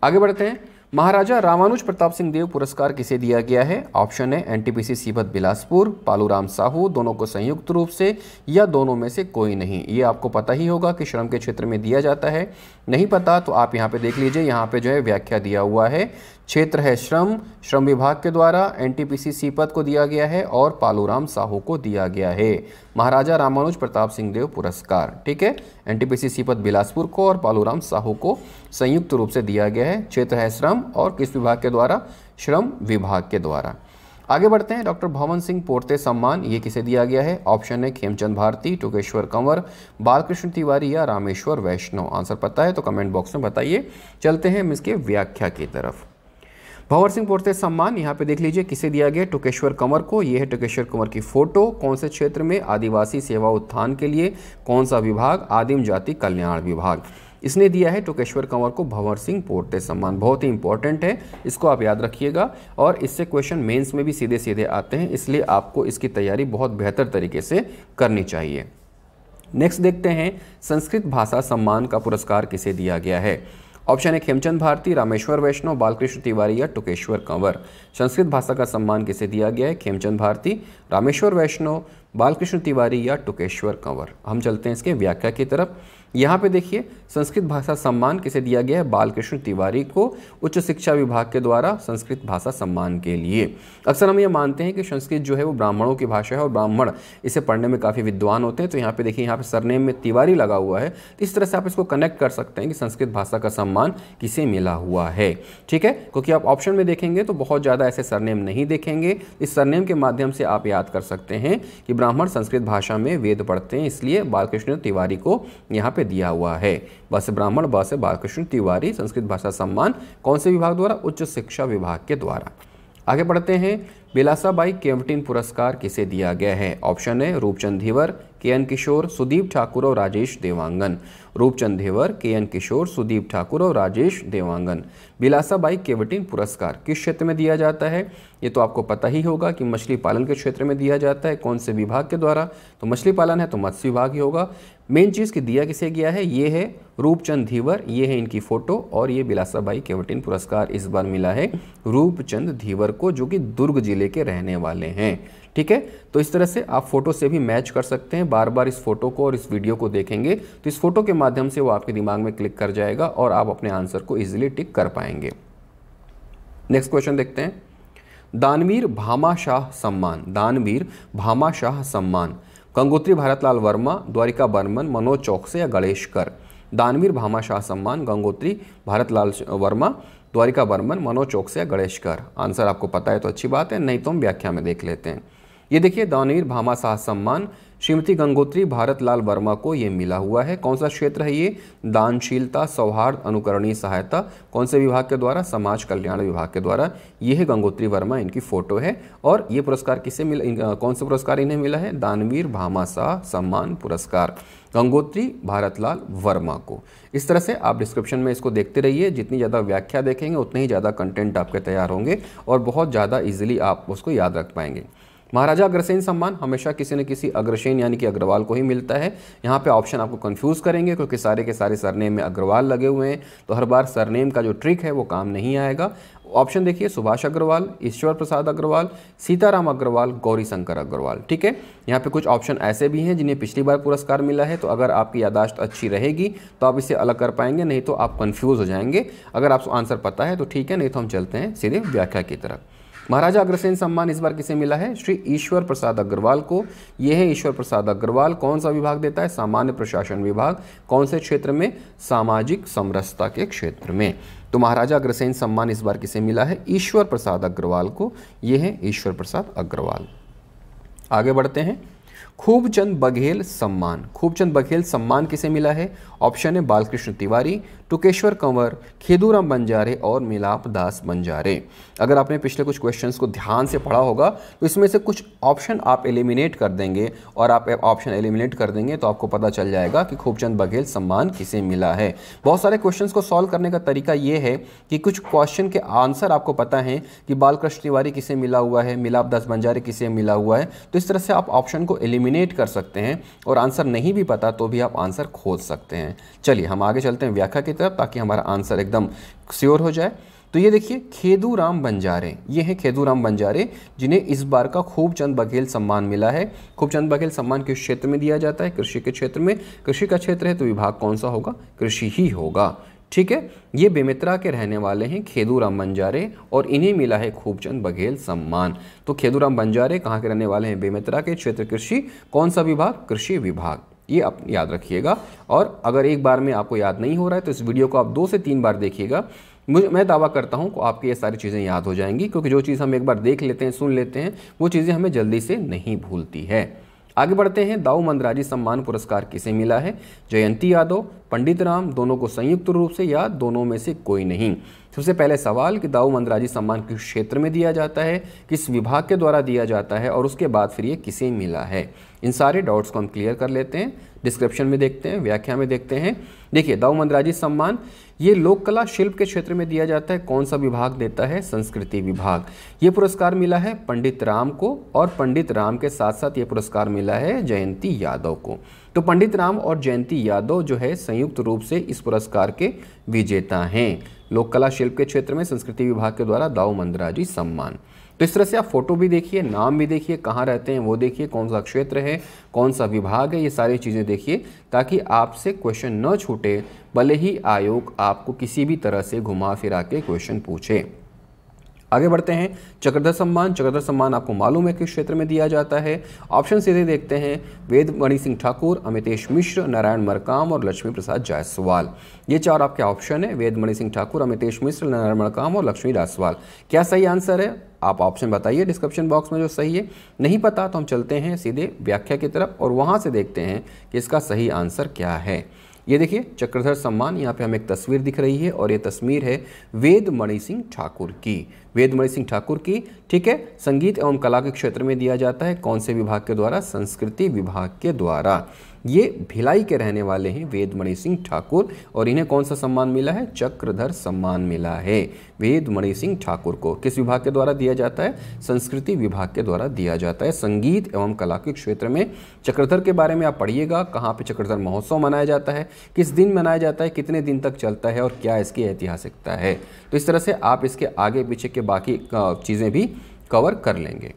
आगे बढ़ते हैं महाराजा रामानुज प्रताप सिंह देव पुरस्कार किसे दिया गया है ऑप्शन है एनटीपीसी सीबत बिलासपुर पालूराम साहू दोनों को संयुक्त रूप से या दोनों में से कोई नहीं ये आपको पता ही होगा कि श्रम के क्षेत्र में दिया जाता है नहीं पता तो आप यहाँ पे देख लीजिए यहाँ पे जो है व्याख्या दिया हुआ है क्षेत्र है श्रम श्रम विभाग के द्वारा एनटीपीसी सीपत को दिया गया है और पालूराम साहू को दिया गया है महाराजा रामानुज प्रताप सिंह देव पुरस्कार ठीक है एनटीपीसी सीपत बिलासपुर को और पालूराम साहू को संयुक्त रूप से दिया गया है क्षेत्र है श्रम और किस विभाग के द्वारा श्रम विभाग के द्वारा आगे बढ़ते हैं डॉक्टर भवन सिंह पोर्ते सम्मान ये किसे दिया गया है ऑप्शन है खेमचंद भारती टुकेश्वर कंवर बालकृष्ण तिवारी या रामेश्वर वैष्णव आंसर पता है तो कमेंट बॉक्स में बताइए चलते हैं हम इसके व्याख्या की तरफ भंवर सिंह पोर्ते सम्मान यहाँ पे देख लीजिए किसे दिया गया टुकेश्वर कंवर को यह है टुकेश्वर कंवर की फ़ोटो कौन से क्षेत्र में आदिवासी सेवा उत्थान के लिए कौन सा विभाग आदिम जाति कल्याण विभाग इसने दिया है टुकेश्वर कंवर को भंवर सिंह पोर्ते सम्मान बहुत ही इंपॉर्टेंट है इसको आप याद रखिएगा और इससे क्वेश्चन मेन्स में भी सीधे सीधे आते हैं इसलिए आपको इसकी तैयारी बहुत बेहतर तरीके से करनी चाहिए नेक्स्ट देखते हैं संस्कृत भाषा सम्मान का पुरस्कार किसे दिया गया है ऑप्शन एक हेमचंद भारती रामेश्वर वैष्णव बालकृष्ण तिवारी या टुकेश्वर कंवर संस्कृत भाषा का सम्मान किसे दिया गया है खेमचंद भारती रामेश्वर वैष्णव बालकृष्ण तिवारी या टुकेश्वर कंवर हम चलते हैं इसके व्याख्या की तरफ यहाँ पे देखिए संस्कृत भाषा सम्मान किसे दिया गया है बालकृष्ण तिवारी को उच्च शिक्षा विभाग के द्वारा संस्कृत भाषा सम्मान के लिए अक्सर हम ये मानते हैं कि संस्कृत जो है वो ब्राह्मणों की भाषा है और ब्राह्मण इसे पढ़ने में काफ़ी विद्वान होते हैं तो यहाँ पे देखिए यहाँ पे सरनेम में तिवारी लगा हुआ है तो इस तरह से आप इसको कनेक्ट कर सकते हैं कि संस्कृत भाषा का सम्मान किसे मिला हुआ है ठीक है क्योंकि आप ऑप्शन में देखेंगे तो बहुत ज़्यादा ऐसे सरनेम नहीं देखेंगे इस सरनेम के माध्यम से आप याद कर सकते हैं कि ब्राह्मण संस्कृत भाषा में वेद पढ़ते हैं इसलिए बालकृष्ण तिवारी को यहाँ पे दिया हुआ है बस ब्राह्मण बस बालकृष्ण तिवारी संस्कृत भाषा सम्मान कौन से विभाग द्वारा उच्च शिक्षा विभाग के द्वारा आगे बढ़ते हैं बिलासा बाई केवटीन पुरस्कार किसे दिया गया है ऑप्शन है रूपचंद धीवर के एन किशोर सुदीप ठाकुर और राजेश देवांगन रूपचंद धेवर के एन किशोर सुदीप ठाकुर और राजेश देवांगन बिलासा बाई केवटिन पुरस्कार किस क्षेत्र में दिया जाता है ये तो आपको पता ही होगा कि मछली पालन के क्षेत्र में दिया जाता है कौन से विभाग के द्वारा तो मछली पालन है तो मत्स्य विभाग ही होगा मेन चीज़ कि दिया किसे गया है ये है रूपचंद धीवर ये है इनकी फ़ोटो और ये बिलासा बाई केवटिन पुरस्कार इस बार मिला है रूपचंद धीवर को जो कि दुर्ग जिले के रहने वाले हैं ठीक है तो इस तरह से आप फोटो से भी मैच कर सकते हैं बार बार इस फोटो को और इस वीडियो को देखेंगे तो इस फोटो के माध्यम से वो आपके दिमाग में क्लिक कर जाएगा और आप अपने आंसर को ईजिली टिक कर पाएंगे नेक्स्ट क्वेश्चन देखते हैं दानवीर भामा शाह सम्मान दानवीर भामा शाह सम्मान गंगोत्री भारतलाल वर्मा द्वारिका बर्मन मनोज चौकसे या गणेश कर दानवीर भामा शाह सम्मान गंगोत्री भारतलाल वर्मा द्वारिका बर्मन मनोज चौकसे या गणेश कर आंसर आपको पता है तो अच्छी बात है नहीं तो हम व्याख्या में देख लेते हैं ये देखिए दानवीर भामा साह सम्मान श्रीमती गंगोत्री भारत लाल वर्मा को ये मिला हुआ है कौन सा क्षेत्र है ये दानशीलता सौहार्द अनुकरणीय सहायता कौन से विभाग के द्वारा समाज कल्याण विभाग के द्वारा ये है गंगोत्री वर्मा इनकी फ़ोटो है और ये पुरस्कार किसे मिला कौन सा पुरस्कार इन्हें मिला है दानवीर भामा साह सम्मान पुरस्कार गंगोत्री भारतलाल वर्मा को इस तरह से आप डिस्क्रिप्शन में इसको देखते रहिए जितनी ज़्यादा व्याख्या देखेंगे उतने ही ज़्यादा कंटेंट आपके तैयार होंगे और बहुत ज़्यादा ईजिली आप उसको याद रख पाएंगे महाराजा अग्रसेन सम्मान हमेशा किसी न किसी अग्रसेन यानी कि अग्रवाल को ही मिलता है यहाँ पे ऑप्शन आपको कंफ्यूज करेंगे क्योंकि सारे के सारे सरनेम में अग्रवाल लगे हुए हैं तो हर बार सरनेम का जो ट्रिक है वो काम नहीं आएगा ऑप्शन देखिए सुभाष अग्रवाल ईश्वर प्रसाद अग्रवाल सीताराम अग्रवाल गौरी शंकर अग्रवाल ठीक है यहाँ पे कुछ ऑप्शन ऐसे भी हैं जिन्हें पिछली बार पुरस्कार मिला है तो अगर आपकी यादाश्त अच्छी रहेगी तो आप इसे अलग कर पाएंगे नहीं तो आप कन्फ्यूज़ हो जाएंगे अगर आपको आंसर पता है तो ठीक है नहीं तो हम चलते हैं सीधे व्याख्या की तरफ महाराजा अग्रसेन सम्मान इस बार किसे मिला है श्री ईश्वर प्रसाद अग्रवाल को यह है ईश्वर प्रसाद अग्रवाल कौन सा विभाग देता है सामान्य प्रशासन विभाग कौन से क्षेत्र में सामाजिक समरसता के क्षेत्र में तो महाराजा अग्रसेन सम्मान इस बार किसे मिला है ईश्वर प्रसाद अग्रवाल को यह है ईश्वर प्रसाद अग्रवाल आगे बढ़ते हैं खूबचंद बघेल सम्मान खूबचंद बघेल सम्मान किसे मिला है ऑप्शन है बालकृष्ण तिवारी टुकेश्वर कंवर खेदूराम बंजारे और मिलाप दास बंजारे अगर आपने पिछले कुछ क्वेश्चंस को ध्यान से पढ़ा होगा तो इसमें से कुछ ऑप्शन आप एलिमिनेट कर देंगे और आप ऑप्शन एलिमिनेट कर देंगे तो आपको पता चल जाएगा कि खूबचंद बघेल सम्मान किसे मिला है बहुत सारे क्वेश्चन को सॉल्व करने का तरीका ये है कि कुछ क्वेश्चन के आंसर आपको पता है कि बालकृष्ण तिवारी किसे मिला हुआ है मिलाप दास बंजारे किसे मिला हुआ है तो इस तरह से आप ऑप्शन को एलिमिनेट कर सकते हैं और आंसर नहीं भी पता तो भी आप आंसर खोज सकते हैं हैं चलिए हम आगे चलते हैं व्याख्या की तरफ ताकि हमारा आंसर एकदम श्योर हो जाए तो ये देखिए खेदू राम बंजारे ये हैं खेदू राम बंजारे जिन्हें इस बार का खूबचंद बघेल सम्मान मिला है खूबचंद बघेल सम्मान किस क्षेत्र में दिया जाता है कृषि के क्षेत्र में कृषि का क्षेत्र है तो विभाग कौन सा होगा कृषि ही होगा ठीक है ये बेमित्रा के रहने वाले हैं खेदू राम बंजारे और इन्हें मिला है खूबचंद बघेल सम्मान तो खेदू राम बंजारे कहाँ के रहने वाले हैं बेमित्रा के क्षेत्र कृषि कौन सा विभाग कृषि विभाग ये आप याद रखिएगा और अगर एक बार में आपको याद नहीं हो रहा है तो इस वीडियो को आप दो से तीन बार देखिएगा मुझे मैं दावा करता हूँ आपकी ये सारी चीज़ें याद हो जाएंगी क्योंकि जो चीज़ हम एक बार देख लेते हैं सुन लेते हैं वो चीज़ें हमें जल्दी से नहीं भूलती है आगे बढ़ते हैं दाऊ मंदराजी सम्मान पुरस्कार किसे मिला है जयंती यादव पंडित राम दोनों को संयुक्त रूप से या दोनों में से कोई नहीं सबसे पहले सवाल कि दाऊ मंदराजी सम्मान किस क्षेत्र में दिया जाता है किस विभाग के द्वारा दिया जाता है और उसके बाद फिर ये किसे मिला है इन सारे डाउट्स को हम क्लियर कर लेते हैं डिस्क्रिप्शन में देखते हैं व्याख्या में देखते हैं देखिए दाऊ मंदराजी सम्मान ये लोक कला शिल्प के क्षेत्र में दिया जाता है कौन सा विभाग देता है संस्कृति विभाग ये पुरस्कार मिला है पंडित राम को और पंडित राम के साथ साथ ये पुरस्कार मिला है जयंती यादव को तो पंडित राम और जयंती यादव जो है संयुक्त रूप से इस पुरस्कार के विजेता हैं लोक कला शिल्प के क्षेत्र में संस्कृति विभाग के द्वारा दाऊ मंदरा जी सम्मान तो इस तरह से आप फोटो भी देखिए नाम भी देखिए कहाँ रहते हैं वो देखिए कौन सा क्षेत्र है कौन सा विभाग है ये सारी चीज़ें देखिए ताकि आपसे क्वेश्चन न छूटे भले ही आयोग आपको किसी भी तरह से घुमा फिरा के क्वेश्चन पूछे आगे बढ़ते हैं चक्रधर सम्मान चक्रधर सम्मान आपको मालूम है किस क्षेत्र में दिया जाता है ऑप्शन सीधे देखते हैं वेद मणि सिंह ठाकुर अमितेश मिश्र नारायण मरकाम और लक्ष्मी प्रसाद जायसवाल ये चार आपके ऑप्शन है वेद मणि सिंह ठाकुर अमितेश मिश्र नारायण मरकाम और लक्ष्मी जायसवाल क्या सही आंसर है आप ऑप्शन बताइए डिस्क्रिप्शन बॉक्स में जो सही है नहीं पता तो हम चलते हैं सीधे व्याख्या की तरफ और वहाँ से देखते हैं कि इसका सही आंसर क्या है ये देखिए चक्रधर सम्मान यहाँ पे हमें एक तस्वीर दिख रही है और ये तस्वीर है वेद मणि सिंह ठाकुर की वेद मणि सिंह ठाकुर की ठीक है संगीत एवं कला के क्षेत्र में दिया जाता है कौन से विभाग के द्वारा संस्कृति विभाग के द्वारा ये भिलाई के रहने वाले हैं वेदमणि सिंह ठाकुर और इन्हें कौन सा सम्मान मिला है चक्रधर सम्मान मिला है वेदमणि सिंह ठाकुर को किस विभाग के द्वारा दिया जाता है संस्कृति विभाग के द्वारा दिया जाता है संगीत एवं कला के क्षेत्र में चक्रधर के बारे में आप पढ़िएगा कहाँ पर चक्रधर महोत्सव मनाया जाता है किस दिन मनाया जाता है कितने दिन तक चलता है और क्या इसकी ऐतिहासिकता है तो इस तरह से आप इसके आगे पीछे के बाकी चीज़ें भी कवर कर लेंगे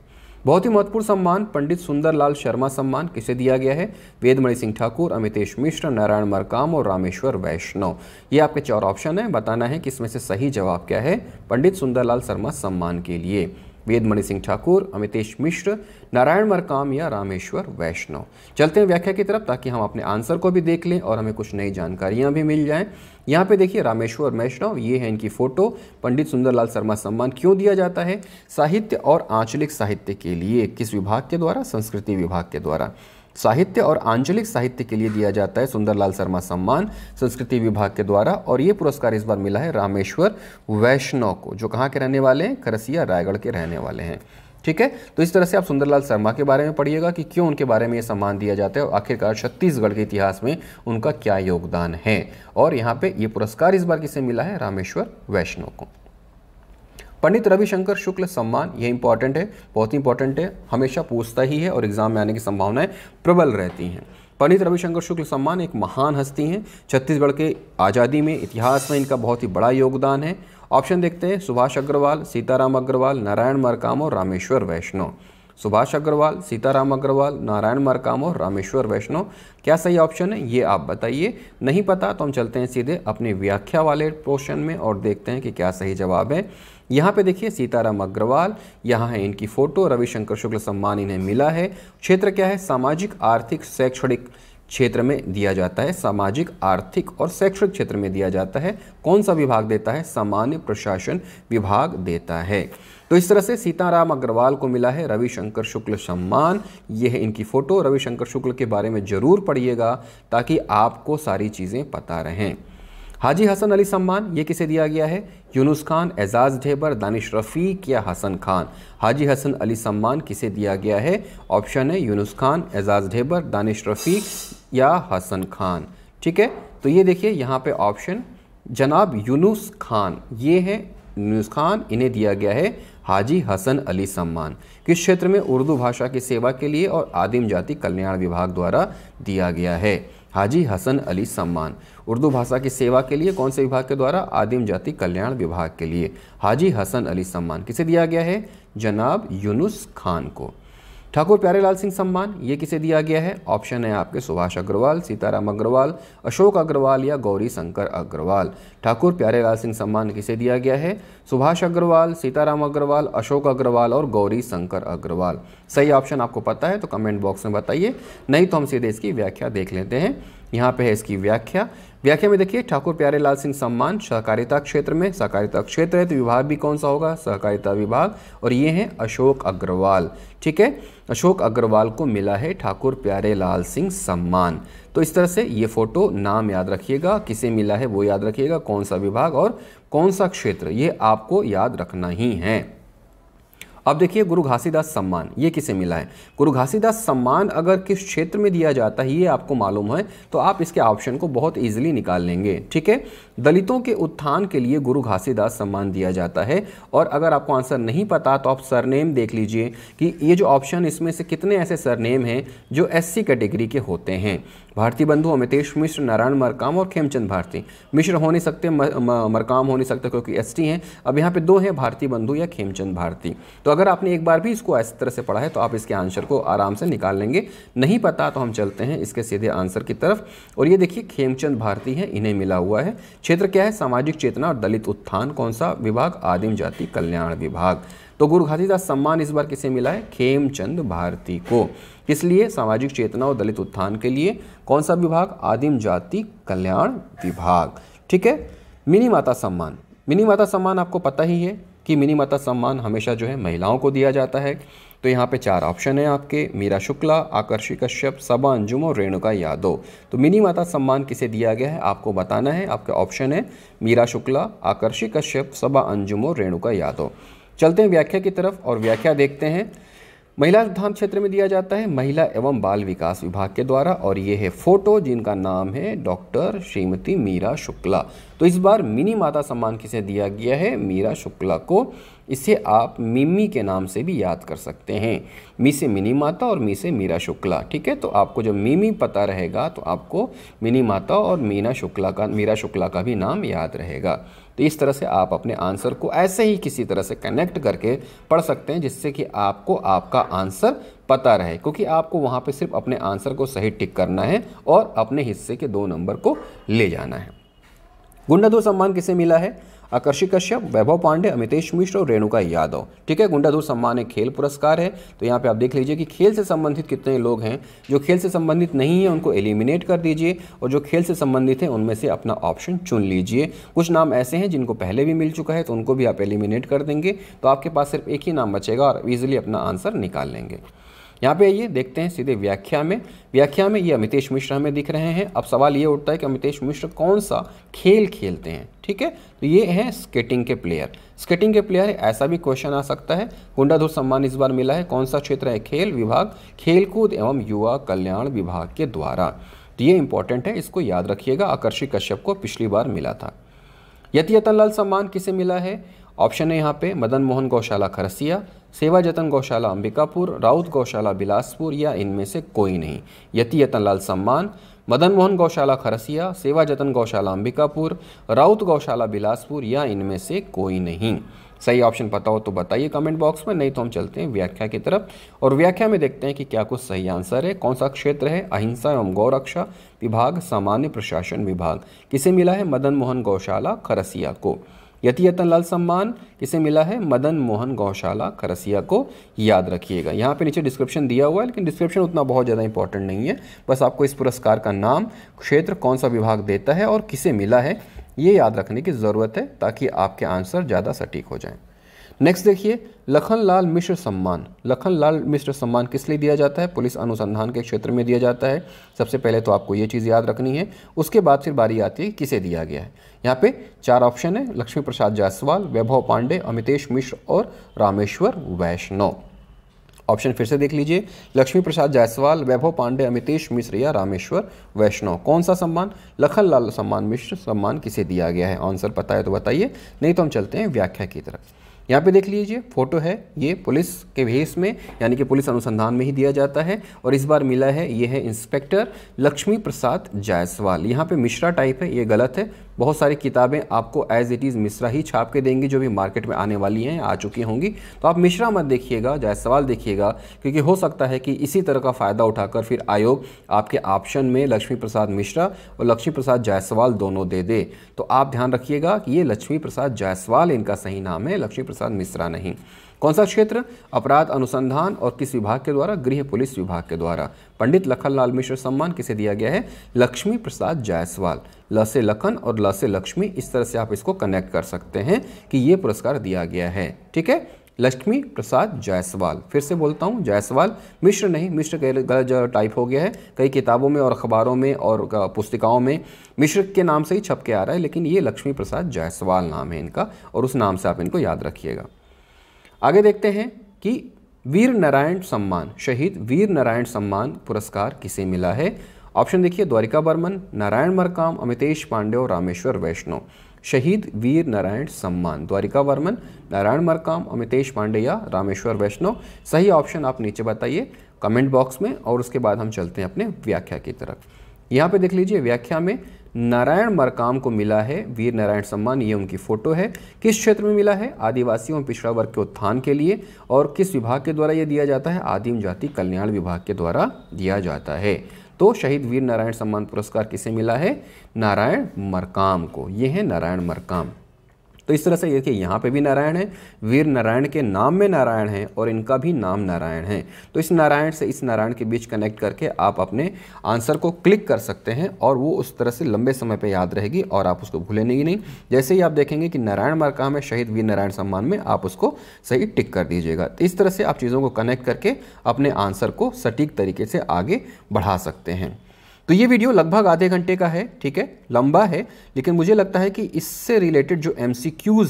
बहुत ही महत्वपूर्ण सम्मान पंडित सुंदरलाल शर्मा सम्मान किसे दिया गया है वेदमणि सिंह ठाकुर अमितेश मिश्र नारायण मरकाम और रामेश्वर वैष्णव ये आपके चार ऑप्शन हैं बताना है कि इसमें से सही जवाब क्या है पंडित सुंदरलाल शर्मा सम्मान के लिए वेदमणि सिंह ठाकुर अमितेश मिश्र नारायण मरकाम या रामेश्वर वैष्णव चलते हैं व्याख्या की तरफ ताकि हम अपने आंसर को भी देख लें और हमें कुछ नई जानकारियाँ भी मिल जाएँ यहाँ पे देखिए रामेश्वर वैष्णव ये है इनकी फ़ोटो पंडित सुंदरलाल शर्मा सम्मान क्यों दिया जाता है साहित्य और आंचलिक साहित्य के लिए किस विभाग के द्वारा संस्कृति विभाग के द्वारा साहित्य और आंचलिक साहित्य के लिए दिया जाता है सुंदरलाल शर्मा सम्मान संस्कृति विभाग के द्वारा और ये पुरस्कार इस बार मिला है रामेश्वर वैष्णव को जो कहाँ के रहने वाले हैं खरसिया रायगढ़ के रहने वाले हैं ठीक है तो इस तरह से आप सुंदरलाल शर्मा के बारे में पढ़िएगा कि क्यों उनके बारे में ये सम्मान दिया जाता है और आखिरकार छत्तीसगढ़ के इतिहास में उनका क्या योगदान है और यहाँ पे ये पुरस्कार इस बार किसे मिला है रामेश्वर वैष्णव को पंडित रविशंकर शुक्ल सम्मान ये इंपॉर्टेंट है बहुत ही इंपॉर्टेंट है हमेशा पूछता ही है और एग्जाम में आने की संभावनाएं प्रबल रहती हैं पंडित रविशंकर शुक्ल सम्मान एक महान हस्ती हैं छत्तीसगढ़ के आज़ादी में इतिहास में इनका बहुत ही बड़ा योगदान है ऑप्शन देखते हैं सुभाष अग्रवाल सीताराम अग्रवाल नारायण मरकाम और रामेश्वर वैष्णव सुभाष अग्रवाल सीताराम अग्रवाल नारायण मरकाम और रामेश्वर वैष्णव क्या सही ऑप्शन है ये आप बताइए नहीं पता तो हम चलते हैं सीधे अपने व्याख्या वाले पोर्शन में और देखते हैं कि क्या सही जवाब है यहाँ पे देखिए सीताराम अग्रवाल यहाँ है इनकी फ़ोटो रविशंकर शुक्ल सम्मान इन्हें मिला है क्षेत्र क्या है सामाजिक आर्थिक शैक्षणिक क्षेत्र में दिया जाता है सामाजिक आर्थिक और शैक्षणिक क्षेत्र में दिया जाता है कौन सा विभाग देता है सामान्य प्रशासन विभाग देता है तो इस तरह से सीताराम अग्रवाल को मिला है रविशंकर शुक्ल सम्मान ये है इनकी फ़ोटो रविशंकर शुक्ल के बारे में ज़रूर पढ़िएगा ताकि आपको सारी चीज़ें पता रहें हाजी हसन अली सम्मान ये किसे दिया गया है यूनुस खान एजाज ढेबर दानिश रफ़ीक या हसन खान हाजी हसन अली सम्मान किसे दिया गया है ऑप्शन है यूनुस खान एजाज ढेबर दानिश रफ़ीक या हसन खान ठीक है तो ये देखिए यहाँ पे ऑप्शन जनाब यूनुस खान ये है यूनुस खान इन्हें दिया गया है हाजी हसन अली सम्मान किस क्षेत्र में उर्दू भाषा की सेवा के लिए और आदिम जाति कल्याण विभाग द्वारा दिया गया है हाजी हसन अली सम्मान उर्दू भाषा की सेवा के लिए कौन से विभाग के द्वारा आदिम जाति कल्याण विभाग के लिए हाजी हसन अली सम्मान किसे दिया गया है जनाब यूनुस खान को ठाकुर प्यारेलाल सिंह सम्मान ये किसे दिया गया है ऑप्शन है आपके सुभाष अग्रवाल सीताराम अग्रवाल अशोक अग्रवाल या गौरी शंकर अग्रवाल ठाकुर प्यारेलाल सिंह सम्मान किसे दिया गया है सुभाष अग्रवाल सीताराम अग्रवाल अशोक अग्रवाल और गौरी शंकर अग्रवाल सही ऑप्शन आपको पता है तो कमेंट बॉक्स में बताइए नहीं तो हम सीधे इसकी व्याख्या देख लेते हैं यहाँ पे है इसकी व्याख्या व्याख्या में देखिए ठाकुर प्यारे लाल सिंह सम्मान सहकारिता क्षेत्र में सहकारिता क्षेत्र है तो विभाग भी कौन सा होगा सहकारिता विभाग और ये हैं अशोक अग्रवाल ठीक है अशोक अग्रवाल को मिला है ठाकुर प्यारे लाल सिंह सम्मान तो इस तरह से ये फोटो नाम याद रखिएगा किसे मिला है वो याद रखिएगा कौन सा विभाग और कौन सा क्षेत्र ये आपको याद रखना ही है अब देखिए गुरु घासीदास सम्मान ये किसे मिला है गुरु घासीदास सम्मान अगर किस क्षेत्र में दिया जाता है ये आपको मालूम है तो आप इसके ऑप्शन को बहुत ईजिली निकाल लेंगे ठीक है दलितों के उत्थान के लिए गुरु घासीदास सम्मान दिया जाता है और अगर आपको आंसर नहीं पता तो आप सरनेम देख लीजिए कि ये जो ऑप्शन इसमें से कितने ऐसे सरनेम हैं जो एस कैटेगरी के होते हैं भारतीय बंधु अमितेश मिश्र नारायण मरकाम और खेमचंद भारती मिश्र हो नहीं सकते मरकाम हो नहीं सकते क्योंकि एस हैं अब यहाँ पर दो हैं भारतीय बंधु या खेमचंद भारती तो अगर आपने एक बार भी इसको इस तरह से पढ़ा है तो आप इसके आंसर को आराम से निकाल लेंगे नहीं पता तो हम चलते हैं इसके सीधे आंसर की तरफ और ये देखिए खेमचंद भारती है इन्हें मिला हुआ है क्षेत्र क्या है सामाजिक चेतना और दलित उत्थान कौन सा विभाग आदिम जाति कल्याण विभाग तो गुरु घासीदास सम्मान इस बार किसे मिला है खेमचंद भारती को इसलिए सामाजिक चेतना और दलित उत्थान के लिए कौन सा विभाग आदिम जाति कल्याण विभाग ठीक है मिनी माता सम्मान मिनी माता सम्मान आपको पता ही है कि मिनी माता सम्मान हमेशा जो है महिलाओं को दिया जाता है तो यहाँ पे चार ऑप्शन है आपके मीरा शुक्ला आकर्षि कश्यप सबा अंजुम और रेणुका यादव तो मिनी माता सम्मान किसे दिया गया है आपको बताना है आपके ऑप्शन है मीरा शुक्ला आकर्षि कश्यप सबा अंजुम और रेणुका यादव चलते हैं व्याख्या की तरफ और व्याख्या देखते हैं महिला धाम क्षेत्र में दिया जाता है महिला एवं बाल विकास विभाग के द्वारा और ये है फोटो जिनका नाम है डॉक्टर श्रीमती मीरा शुक्ला तो इस बार मिनी माता सम्मान किसे दिया गया है मीरा शुक्ला को इसे आप मिमी के नाम से भी याद कर सकते हैं मी से मिनी माता और मी से मीरा शुक्ला ठीक है तो आपको जब मिमी पता रहेगा तो आपको मिनी माता और मीना शुक्ला का मीरा शुक्ला का भी नाम याद रहेगा तो इस तरह से आप अपने आंसर को ऐसे ही किसी तरह से कनेक्ट करके पढ़ सकते हैं जिससे कि आपको आपका आंसर पता रहे क्योंकि आपको वहाँ पर सिर्फ अपने आंसर को सही टिक करना है और अपने हिस्से के दो नंबर को ले जाना है गुंडा दो सम्मान किसे मिला है आकर्षी कश्यप वैभव पांडे अमितेश मिश्र और रेणुका यादव ठीक है गुंडाधूर सम्मान एक खेल पुरस्कार है तो यहाँ पे आप देख लीजिए कि खेल से संबंधित कितने लोग हैं जो खेल से संबंधित नहीं है उनको एलिमिनेट कर दीजिए और जो खेल से संबंधित हैं उनमें से अपना ऑप्शन चुन लीजिए कुछ नाम ऐसे हैं जिनको पहले भी मिल चुका है तो उनको भी आप एलिमिनेट कर देंगे तो आपके पास सिर्फ एक ही नाम बचेगा और ईजिली अपना आंसर निकाल लेंगे यहाँ पे ये देखते हैं सीधे व्याख्या में व्याख्या में ये अमितेश मिश्र हमें दिख रहे हैं अब सवाल ये उठता है कि अमितेश मिश्र कौन सा खेल खेलते हैं ठीक है तो ये है स्केटिंग के प्लेयर स्केटिंग के प्लेयर ऐसा भी क्वेश्चन आ सकता है गुंडाधुर सम्मान इस बार मिला है कौन सा क्षेत्र है खेल विभाग खेलकूद एवं युवा कल्याण विभाग के द्वारा तो ये इंपॉर्टेंट है इसको याद रखिएगा आकर्षी कश्यप को पिछली बार मिला था यति यतन लाल सम्मान किसे मिला है ऑप्शन है यहाँ पे मदन मोहन गौशाला खरसिया सेवा जतन गौशाला अंबिकापुर राउत गौशाला बिलासपुर या इनमें से कोई नहीं यति यतन लाल सम्मान मदन मोहन गौशाला खरसिया सेवा जतन गौशाला अंबिकापुर राउत गौशाला बिलासपुर या इनमें से कोई नहीं सही ऑप्शन पता हो तो बताइए कमेंट बॉक्स में नहीं तो हम चलते हैं व्याख्या की तरफ और व्याख्या में देखते हैं कि क्या कुछ सही आंसर है कौन सा क्षेत्र है अहिंसा एवं गौरक्षा विभाग सामान्य प्रशासन विभाग किसे मिला है मदन मोहन गौशाला खरसिया को यति यतन लाल सम्मान किसे मिला है मदन मोहन गौशाला करसिया को याद रखिएगा यहाँ पे नीचे डिस्क्रिप्शन दिया हुआ है लेकिन डिस्क्रिप्शन उतना बहुत ज़्यादा इंपॉर्टेंट नहीं है बस आपको इस पुरस्कार का नाम क्षेत्र कौन सा विभाग देता है और किसे मिला है ये याद रखने की ज़रूरत है ताकि आपके आंसर ज़्यादा सटीक हो जाएँ नेक्स्ट देखिए लखन लाल मिश्र सम्मान लखन लाल मिश्र सम्मान किस लिए दिया जाता है पुलिस अनुसंधान के क्षेत्र में दिया जाता है सबसे पहले तो आपको ये चीज़ याद रखनी है उसके बाद फिर बारी आती है किसे दिया गया है यहाँ पे चार ऑप्शन है लक्ष्मी प्रसाद जायसवाल वैभव पांडे अमितेश मिश्र और रामेश्वर वैष्णव ऑप्शन फिर से देख लीजिए लक्ष्मी प्रसाद जायसवाल वैभव पांडे अमितेश मिश्र या रामेश्वर वैष्णव कौन सा सम्मान लखन लाल सम्मान मिश्र सम्मान किसे दिया गया है आंसर पता है तो बताइए नहीं तो हम चलते हैं व्याख्या की तरफ यहाँ पे देख लीजिए फोटो है ये पुलिस के भेस में यानी कि पुलिस अनुसंधान में ही दिया जाता है और इस बार मिला है ये है इंस्पेक्टर लक्ष्मी प्रसाद जायसवाल यहाँ पे मिश्रा टाइप है ये गलत है बहुत सारी किताबें आपको एज इट इज़ मिश्रा ही छाप के देंगी जो भी मार्केट में आने वाली हैं आ चुकी होंगी तो आप मिश्रा मत देखिएगा जायसवाल देखिएगा क्योंकि हो सकता है कि इसी तरह का फ़ायदा उठाकर फिर आयोग आपके ऑप्शन में लक्ष्मी प्रसाद मिश्रा और लक्ष्मी प्रसाद जायसवाल दोनों दे दे तो आप ध्यान रखिएगा कि ये लक्ष्मी प्रसाद जायसवाल इनका सही नाम है लक्ष्मी प्रसाद मिश्रा नहीं कौन सा क्षेत्र अपराध अनुसंधान और किस विभाग के द्वारा गृह पुलिस विभाग के द्वारा पंडित लखनलाल मिश्र सम्मान किसे दिया गया है लक्ष्मी प्रसाद जायसवाल ल से लखन और ल से लक्ष्मी इस तरह से आप इसको कनेक्ट कर सकते हैं कि ये पुरस्कार दिया गया है ठीक है लक्ष्मी प्रसाद जायसवाल फिर से बोलता हूँ जायसवाल मिश्र नहीं मिश्र गलत टाइप हो गया है कई किताबों में और अखबारों में और पुस्तिकाओं में मिश्र के नाम से ही छप के आ रहा है लेकिन ये लक्ष्मी प्रसाद जायसवाल नाम है इनका और उस नाम से आप इनको याद रखिएगा आगे देखते हैं कि वीर नारायण सम्मान शहीद वीर नारायण सम्मान पुरस्कार किसे मिला है ऑप्शन देखिए द्वारिका बर्मन नारायण मरकाम अमितेश पांडे और रामेश्वर वैष्णव शहीद वीर नारायण सम्मान द्वारिका वर्मन नारायण मरकाम अमितेश पांडे या रामेश्वर वैष्णव सही ऑप्शन आप नीचे बताइए कमेंट बॉक्स में और उसके बाद हम चलते हैं अपने व्याख्या की तरफ यहाँ पे देख लीजिए व्याख्या में नारायण मरकाम को मिला है वीर नारायण सम्मान ये उनकी फ़ोटो है किस क्षेत्र में मिला है आदिवासियों पिछड़ा वर्ग के उत्थान के लिए और किस विभाग के द्वारा ये दिया जाता है आदिम जाति कल्याण विभाग के द्वारा दिया जाता है तो शहीद वीर नारायण सम्मान पुरस्कार किसे मिला है नारायण मरकाम को ये है नारायण मरकाम तो इस तरह से देखिए यहाँ पे भी नारायण है वीर नारायण के नाम में नारायण है और इनका भी नाम नारायण है तो इस नारायण से इस नारायण के बीच कनेक्ट करके आप अपने आंसर को क्लिक कर सकते हैं और वो उस तरह से लंबे समय पर याद रहेगी और आप उसको भूलेंगे नहीं, नहीं जैसे ही आप देखेंगे कि नारायण मार्का में शहीद वीर नारायण सम्मान में आप उसको सही टिक कर दीजिएगा तो इस तरह से आप चीज़ों को कनेक्ट करके अपने आंसर को सटीक तरीके से आगे बढ़ा सकते हैं तो ये वीडियो लगभग आधे घंटे का है ठीक है लंबा है लेकिन मुझे लगता है कि इससे रिलेटेड जो एम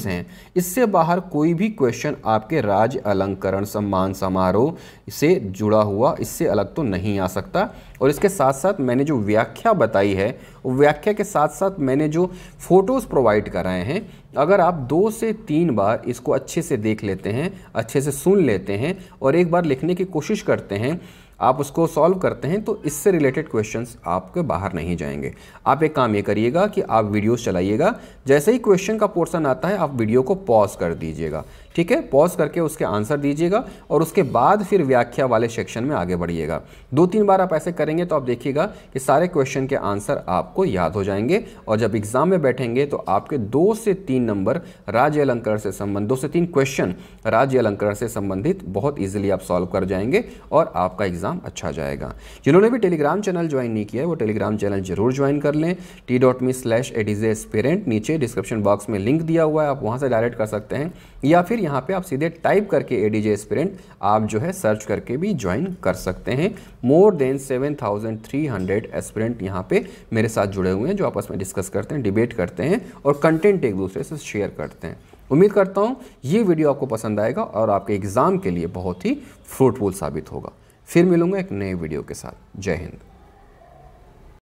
हैं इससे बाहर कोई भी क्वेश्चन आपके राज अलंकरण सम्मान समारोह से जुड़ा हुआ इससे अलग तो नहीं आ सकता और इसके साथ साथ मैंने जो व्याख्या बताई है व्याख्या के साथ साथ मैंने जो फ़ोटोज़ प्रोवाइड कराए हैं अगर आप दो से तीन बार इसको अच्छे से देख लेते हैं अच्छे से सुन लेते हैं और एक बार लिखने की कोशिश करते हैं आप उसको सॉल्व करते हैं तो इससे रिलेटेड क्वेश्चंस आपके बाहर नहीं जाएंगे आप एक काम ये करिएगा कि आप वीडियोस चलाइएगा जैसे ही क्वेश्चन का पोर्सन आता है आप वीडियो को पॉज कर दीजिएगा ठीक है पॉज करके उसके आंसर दीजिएगा और उसके बाद फिर व्याख्या वाले सेक्शन में आगे बढ़िएगा दो तीन बार आप ऐसे करेंगे तो आप देखिएगा कि सारे क्वेश्चन के आंसर आपको याद हो जाएंगे और जब एग्जाम में बैठेंगे तो आपके दो से तीन नंबर राज्य अलंकरण से संबंध दो से तीन क्वेश्चन राज्य अलंकरण से संबंधित बहुत ईजिली आप सॉल्व कर जाएंगे और आपका एग्जाम अच्छा जाएगा जिन्होंने भी टेलीग्राम चैनल ज्वाइन नहीं किया है वो टेलीग्राम चैनल जरूर ज्वाइन कर लें t dot me slash ADJ नीचे डिस्क्रिप्शन बॉक्स में लिंक दिया हुआ है आप वहाँ से डायरेक्ट कर सकते हैं या फिर यहाँ पे आप सीधे टाइप करके ए डी जे आप जो है सर्च करके भी ज्वाइन कर सकते हैं more than seven thousand three hundred aspirant यहाँ पे मेरे साथ जुड़े हुए हैं जो आपस में डिस्कस करते हैं डिबेट करते हैं और कंटेंट एक दूसरे से शेयर करते हैं उम्मीद करता हूँ ये वीडियो आपको पसंद आएगा और आपके एग्ज़ाम के लिए बहुत ही फ्रूटफुल साबित होगा फिर मिलूंगा एक नए वीडियो के साथ जय हिंद